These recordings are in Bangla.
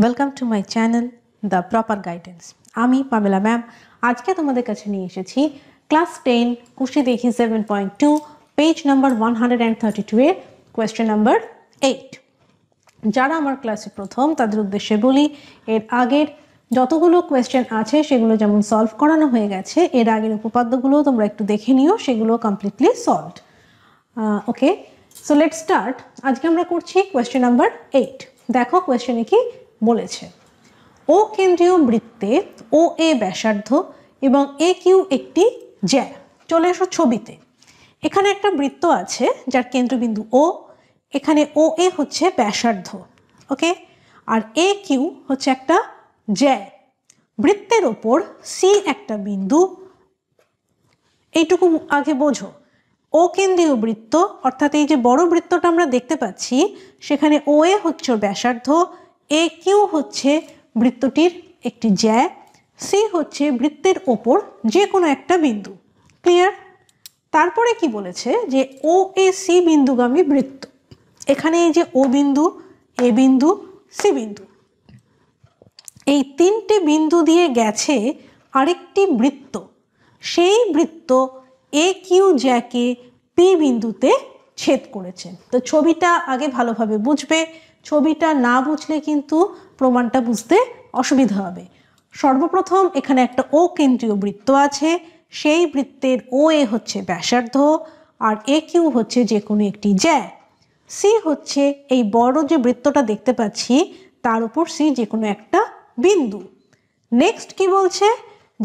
welcome to my channel the proper guidance আমি পামেলা ম্যাম আজকে তোমাদের কাছে নিয়ে এসেছি ক্লাস টেন কুশি দেখি seven point two page number one hundred and thirty two এর কোয়েশ্চেন নাম্বার এইট যারা আমার ক্লাসে প্রথম তাদের উদ্দেশ্যে বলি এর আগের যতগুলো কোয়েশ্চেন আছে সেগুলো যেমন সলভ করানো হয়ে গেছে এর আগের উপপাদ্যগুলো তোমরা একটু দেখে নিও সেগুলো completely solved okay so let start আজকে আমরা করছি কোয়েশ্চেন নাম্বার এইট দেখো কোয়েশ্চেনে কি বলেছে ও কেন্দ্রীয় বৃত্তে ও এ ব্যাসার্ধ এবং এ কিউ একটি জ্যা চলে এসো ছবিতে এখানে একটা বৃত্ত আছে যার কেন্দ্রবিন্দু ও এখানে ও এ হচ্ছে ব্যাসার্ধ ওকে আর এ কিউ হচ্ছে একটা জ্যা বৃত্তের ওপর সি একটা বিন্দু এইটুকু আগে বোঝো ও কেন্দ্রীয় বৃত্ত অর্থাৎ এই যে বড় বৃত্তটা আমরা দেখতে পাচ্ছি সেখানে ও এ হচ্ছে ব্যাসার্ধ এ কিউ হচ্ছে বৃত্তটির একটি জ্যা সি হচ্ছে বৃত্তের ওপর যে কোনো একটা বিন্দু ক্লিয়ার তারপরে কি বলেছে যে ও এ সি বিন্দুগামী বৃত্ত এখানে এই যে ও বিন্দু এ বিন্দু সি বিন্দু এই তিনটে বিন্দু দিয়ে গেছে আরেকটি বৃত্ত সেই বৃত্ত এ কিউ জ্যাকে পি বিন্দুতে ছেদ করেছে তো ছবিটা আগে ভালোভাবে বুঝবে ছবিটা না বুঝলে কিন্তু প্রমাণটা বুঝতে অসুবিধা হবে সর্বপ্রথম এখানে একটা ও কেন্দ্রীয় বৃত্ত আছে সেই বৃত্তের ও এ হচ্ছে ব্যাসার্ধ আর এ কিউ হচ্ছে যে কোনো একটি জ্যা সি হচ্ছে এই বড় যে বৃত্তটা দেখতে পাচ্ছি তার উপর সি যে কোনো একটা বিন্দু নেক্সট কি বলছে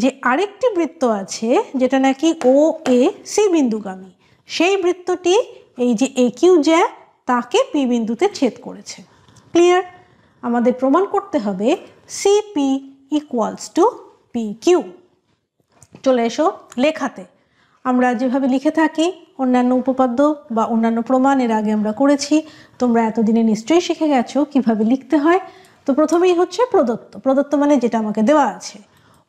যে আরেকটি বৃত্ত আছে যেটা নাকি ও এ সি বিন্দুগামী সেই বৃত্তটি এই যে এ কিউ জ্যা তাকে পি বিন্দুতে ছেদ করেছে ক্লিয়ার আমাদের প্রমাণ করতে হবে CP equals to P Q চলে এসো লেখাতে আমরা যেভাবে লিখে থাকি অন্যান্য উপপাদ্য বা অন্যান্য প্রমাণ এর আগে আমরা করেছি তোমরা এতদিনে নিশ্চয়ই শিখে গেছো কিভাবে লিখতে হয় তো প্রথমেই হচ্ছে প্রদত্ত প্রদত্ত মানে যেটা আমাকে দেওয়া আছে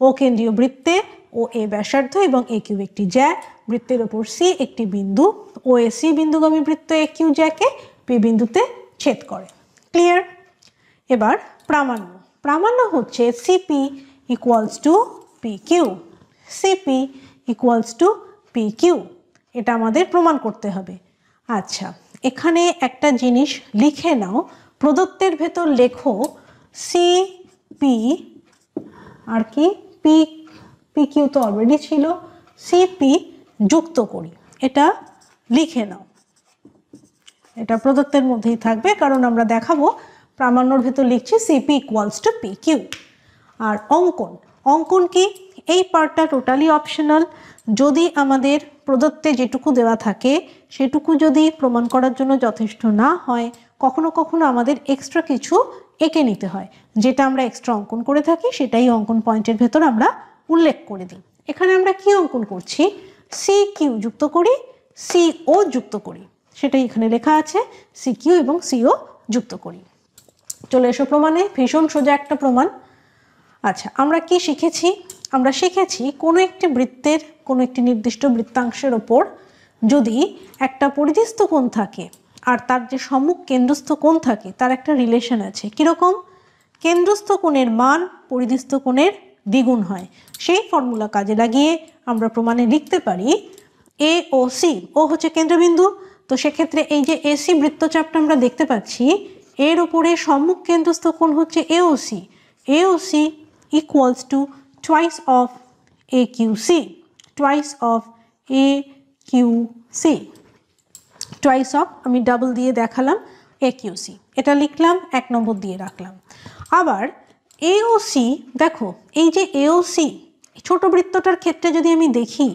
ও কেন্দ্রীয় বৃত্তে ও এ ব্যাসার্ধ এবং এ কিউ একটি জ্যা বৃত্তের ওপর সি একটি বিন্দু ও এ সি বিন্দুগামী বৃত্ত এ কিউ জ্যাকে পি বিন্দুতে ছেদ করে ক্লিয়ার এবার প্রামাণ্য প্রামাণ্য হচ্ছে CP equals to P Q CP equals to P Q এটা আমাদের প্রমাণ করতে হবে আচ্ছা এখানে একটা জিনিস লিখে নাও প্রদত্তের ভেতর লেখো সি পি আর কি পি পি কিউ তো অলরেডি ছিল সিপি যুক্ত করি এটা লিখে নাও এটা প্রদত্তের মধ্যেই থাকবে কারণ আমরা দেখাবো প্রামাণ্যর ভেতর লিখছি CP equals to P Q আর অঙ্কন অঙ্কন কি এই পার্টটা টোটালি অপশনাল যদি আমাদের প্রদত্তে যেটুকু দেওয়া থাকে সেটুকু যদি প্রমাণ করার জন্য যথেষ্ট না হয় কখনো কখনো আমাদের এক্সট্রা কিছু এঁকে নিতে হয় যেটা আমরা এক্সট্রা অঙ্কন করে থাকি সেটাই অঙ্কন পয়েন্টের ভেতর আমরা উল্লেখ করে দিই এখানে আমরা কি অঙ্কন করছি সি কিউ যুক্ত করি সি ও যুক্ত করি সেটাই এখানে লেখা আছে সিকিউ এবং সিও যুক্ত করি চলে এসো প্রমাণে ভীষণ সোজা একটা প্রমাণ আচ্ছা আমরা কি শিখেছি আমরা শিখেছি কোনো একটি বৃত্তের কোনো একটি নির্দিষ্ট বৃত্তাংশের ওপর যদি একটা পরিধিস্থ কোণ থাকে আর তার যে সম্মুখ কেন্দ্রস্থ কোণ থাকে তার একটা রিলেশন আছে কীরকম কেন্দ্রস্থ কোণের মান পরিধিস্থ কোণের দ্বিগুণ হয় সেই ফর্মুলা কাজে লাগিয়ে আমরা প্রমাণে লিখতে পারি এ ও সি ও হচ্ছে কেন্দ্রবিন্দু তো সেক্ষেত্রে এই যে এসি বৃত্তচাপটা আমরা দেখতে পাচ্ছি এর উপরে সম্মুখ কেন্দ্রস্থ কোণ হচ্ছে AOC AOC equals to twice of A Q C twice of A Q C twice of আমি ডাবল দিয়ে দেখালাম এ কিউ সি এটা লিখলাম এক নম্বর দিয়ে রাখলাম আবার এওসি দেখো এই যে এওসি ছোট বৃত্তটার ক্ষেত্রে যদি আমি দেখি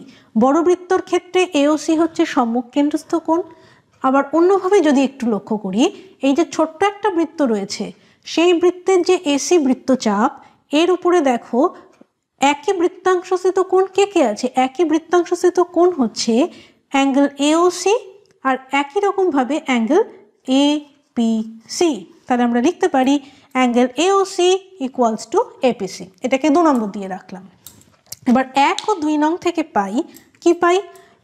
বড় বৃত্তর ক্ষেত্রে এওসি হচ্ছে সম্মুখ কেন্দ্রস্থ কোণ আবার অন্যভাবে যদি একটু লক্ষ্য করি এই যে ছোট্ট একটা বৃত্ত রয়েছে সেই বৃত্তের যে এসি বৃত্তচাপ এর উপরে দেখো একই বৃত্তাংশস্থিত কোণ কে কে আছে একই বৃত্তাংশস্থিত কোণ হচ্ছে অ্যাঙ্গেল এওসি আর একই রকমভাবে অ্যাঙ্গেল এ পি সি তাহলে আমরা লিখতে পারি angle AOC equals to APC এটাকে দু নম্বর দিয়ে রাখলাম এবার এক ও দুই নং থেকে পাই কি পাই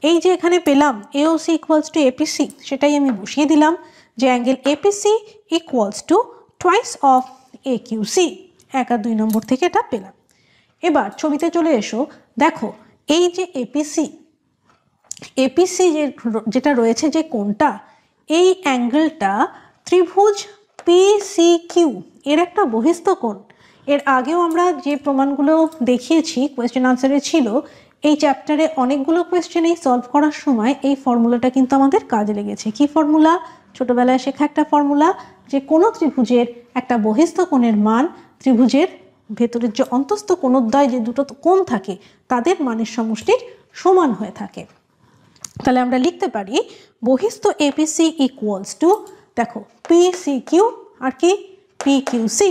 এই যে এখানে পেলাম এওসি ইকুয়ালস টু এপিসি সেটাই আমি বসিয়ে দিলাম যে angle APC equals to twice of A QC এক আর দুই নম্বর থেকে এটা পেলাম এবার ছবিতে চলে এসো দেখো এই যে এপিসি এপিসি যে যেটা রয়েছে যে কোনটা এই অ্যাঙ্গেলটা ত্রিভুজ পিসি কিউ এর একটা বহিস্থ কোণ এর আগেও আমরা যে প্রমাণগুলো দেখিয়েছি কোয়েশ্চেন আনসারে ছিল এই চ্যাপ্টারে অনেকগুলো কোয়েশ্চেন এই সলভ করার সময় এই ফর্মুলাটা কিন্তু আমাদের কাজে লেগেছে কি ফর্মুলা ছোটবেলায় শেখা একটা ফর্মুলা যে কোনো ত্রিভুজের একটা বহিস্থ কোণের মান ত্রিভুজের ভেতরের যে অন্তস্থ কোণোদ্বয় যে দুটো কোণ থাকে তাদের মানের সমষ্টির সমান হয়ে থাকে তাহলে আমরা লিখতে পারি বহিস্থ এপিসি ইকুয়ালস টু দেখো পিসি কিউ আর কি P Q C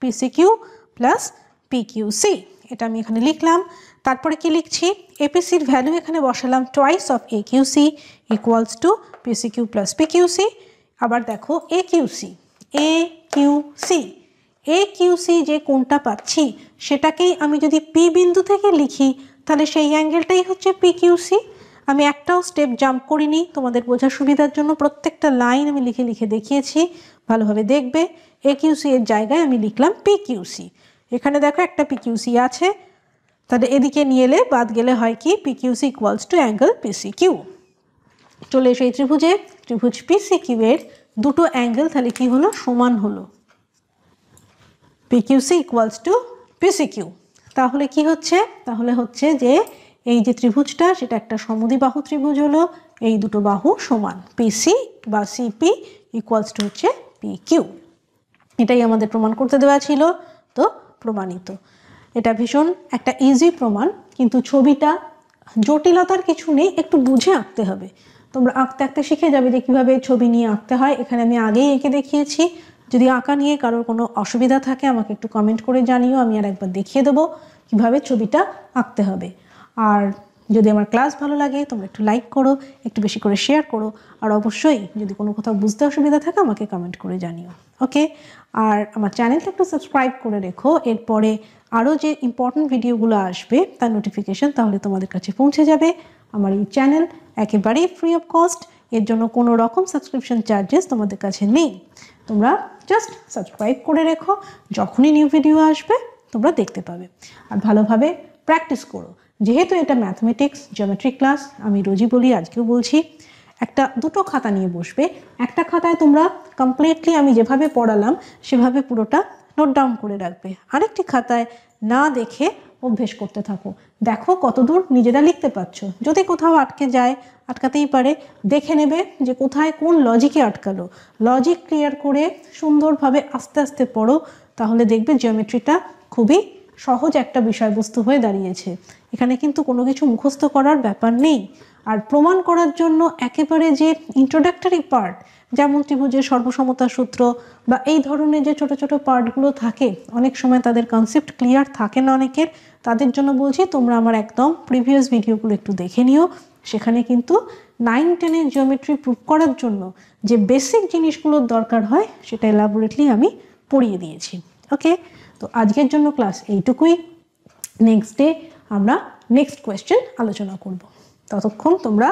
PC Q plus P Q C এটা আমি এখানে লিখলাম তারপরে কি লিখছি এপিসির ভ্যালু এখানে বসালাম twice of A QC equals to PC Q plus P QC আবার দেখো A QC A QC A QC যে কোনটা পাচ্ছি সেটাকেই আমি যদি পি বিন্দু থেকে লিখি তাহলে সেই অ্যাঙ্গেলটাই হচ্ছে পি কিউসি আমি একটাও স্টেপ জাম্প করিনি তোমাদের বোঝার সুবিধার জন্য প্রত্যেকটা লাইন আমি লিখে লিখে দেখিয়েছি ভালোভাবে দেখবে এ কিউসি এর জায়গায় আমি লিখলাম পি কিউসি এখানে দেখো একটা পি কিউসি আছে তাহলে এদিকে নিয়ে এলে বাদ গেলে হয় কি P C equals to angle PC Q চলে এসে এই ত্রিভুজে ত্রিভুজ পিসি কিউ এর দুটো অ্যাঙ্গেল তাহলে কি হলো সমান হলো P C equals to PC Q তাহলে কি হচ্ছে তাহলে হচ্ছে যে এই যে ত্রিভুজটা সেটা একটা বাহু ত্রিভুজ হলো এই দুটো বাহু সমান পিসি বা সিপি ইকুয়ালস টু হচ্ছে পি কিউ এটাই আমাদের প্রমাণ করতে দেওয়া ছিল তো প্রমাণিত এটা ভীষণ একটা ইজি প্রমাণ কিন্তু ছবিটা জটিলতার কিছু নেই একটু বুঝে আঁকতে হবে তোমরা আঁকতে আঁকতে শিখে যাবে যে কীভাবে ছবি নিয়ে আঁকতে হয় এখানে আমি আগেই এঁকে দেখিয়েছি যদি আঁকা নিয়ে কারোর কোনো অসুবিধা থাকে আমাকে একটু কমেন্ট করে জানিও আমি আর একবার দেখিয়ে দেবো কীভাবে ছবিটা আঁকতে হবে আর যদি আমার ক্লাস ভালো লাগে তোমরা একটু লাইক করো একটু বেশি করে শেয়ার করো আর অবশ্যই যদি কোনো কোথাও বুঝতে অসুবিধা থাকে আমাকে কমেন্ট করে জানিও ওকে আর আমার চ্যানেলটা একটু সাবস্ক্রাইব করে রেখো এরপরে আরও যে ইম্পর্ট্যান্ট ভিডিওগুলো আসবে তার নোটিফিকেশান তাহলে তোমাদের কাছে পৌঁছে যাবে আমার এই চ্যানেল একেবারেই ফ্রি অফ কস্ট এর জন্য কোনো রকম সাবস্ক্রিপশন চার্জেস তোমাদের কাছে নেই তোমরা জাস্ট সাবস্ক্রাইব করে রেখো যখনই নিউ ভিডিও আসবে তোমরা দেখতে পাবে আর ভালোভাবে প্র্যাকটিস করো যেহেতু এটা ম্যাথমেটিক্স জিওমেট্রি ক্লাস আমি রোজই বলি আজকেও বলছি একটা দুটো খাতা নিয়ে বসবে একটা খাতায় তোমরা কমপ্লিটলি আমি যেভাবে পড়ালাম সেভাবে পুরোটা নোট ডাউন করে রাখবে আরেকটি খাতায় না দেখে অভ্যেস করতে থাকো দেখো কতদূর নিজেরা লিখতে পারছো যদি কোথাও আটকে যায় আটকাতেই পারে দেখে নেবে যে কোথায় কোন লজিকে আটকালো লজিক ক্লিয়ার করে সুন্দরভাবে আস্তে আস্তে পড়ো তাহলে দেখবে জিওমেট্রিটা খুবই সহজ একটা বিষয়বস্তু হয়ে দাঁড়িয়েছে এখানে কিন্তু কোনো কিছু মুখস্থ করার ব্যাপার নেই আর প্রমাণ করার জন্য একেবারে যে ইন্ট্রোডাক্টরি পার্ট যেমন ত্রিভুজের সর্বসমতা সূত্র বা এই ধরনের যে ছোট ছোট পার্টগুলো থাকে অনেক সময় তাদের কনসেপ্ট ক্লিয়ার থাকে না অনেকের তাদের জন্য বলছি তোমরা আমার একদম প্রিভিয়াস ভিডিওগুলো একটু দেখে নিও সেখানে কিন্তু নাইন টেনের জিওমেট্রি প্রুভ করার জন্য যে বেসিক জিনিসগুলোর দরকার হয় সেটা এলাবোরেটলি আমি পড়িয়ে দিয়েছি ওকে তো আজকের জন্য ক্লাস এইটুকুই নেক্সট ডে আমরা নেক্সট কোয়েশ্চেন আলোচনা করব ততক্ষণ তোমরা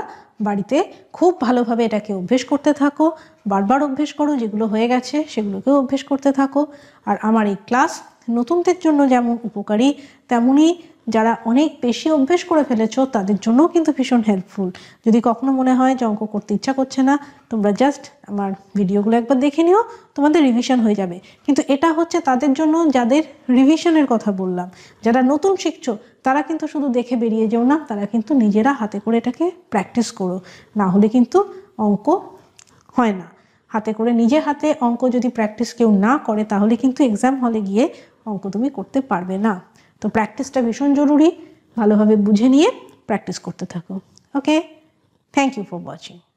বাড়িতে খুব ভালোভাবে এটাকে অভ্যেস করতে থাকো বারবার অভ্যেস করো যেগুলো হয়ে গেছে সেগুলোকেও অভ্যেস করতে থাকো আর আমার এই ক্লাস নতুনদের জন্য যেমন উপকারী তেমনই যারা অনেক বেশি অভ্যেস করে ফেলেছ তাদের জন্যও কিন্তু ভীষণ হেল্পফুল যদি কখনো মনে হয় যে অঙ্ক করতে ইচ্ছা করছে না তোমরা জাস্ট আমার ভিডিওগুলো একবার দেখে নিও তোমাদের রিভিশন হয়ে যাবে কিন্তু এটা হচ্ছে তাদের জন্য যাদের রিভিশনের কথা বললাম যারা নতুন শিখছো তারা কিন্তু শুধু দেখে বেরিয়ে যেও না তারা কিন্তু নিজেরা হাতে করে এটাকে প্র্যাকটিস করো না হলে কিন্তু অঙ্ক হয় না হাতে করে নিজে হাতে অঙ্ক যদি প্র্যাকটিস কেউ না করে তাহলে কিন্তু এক্সাম হলে গিয়ে অঙ্ক তুমি করতে পারবে না তো প্র্যাকটিসটা ভীষণ জরুরি ভালোভাবে বুঝে নিয়ে প্র্যাকটিস করতে থাকো okay thank you for watching